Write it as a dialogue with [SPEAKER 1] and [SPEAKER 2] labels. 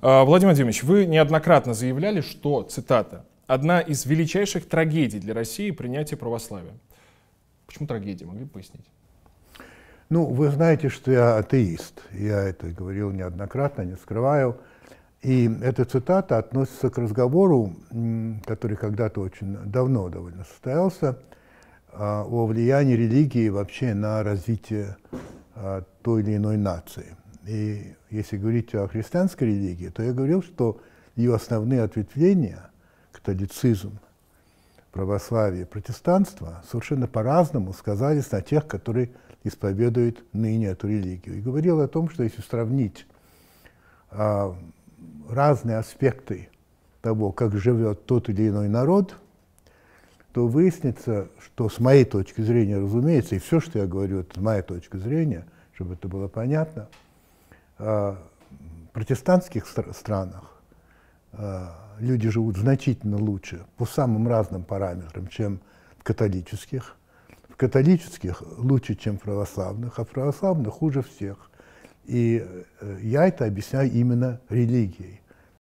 [SPEAKER 1] А, Владимир Владимирович, вы неоднократно заявляли, что, цитата, «одна из величайших трагедий для России – принятие православия». Почему трагедия? Могли бы пояснить?
[SPEAKER 2] Ну, вы знаете, что я атеист. Я это говорил неоднократно, не скрываю. И эта цитата относится к разговору, который когда-то очень давно довольно состоялся, а, о влиянии религии вообще на развитие а, той или иной нации. И если говорить о христианской религии, то я говорил, что ее основные ответвления, католицизм, православие, протестанство, совершенно по-разному сказались на тех, которые исповедуют ныне эту религию. И говорил о том, что если сравнить а, разные аспекты того, как живет тот или иной народ, то выяснится, что с моей точки зрения, разумеется, и все, что я говорю, это моя точка зрения, чтобы это было понятно – Э, протестантских странах э, люди живут значительно лучше по самым разным параметрам, чем в католических. В католических лучше, чем в православных, а в православных хуже всех. И э, я это объясняю именно религией.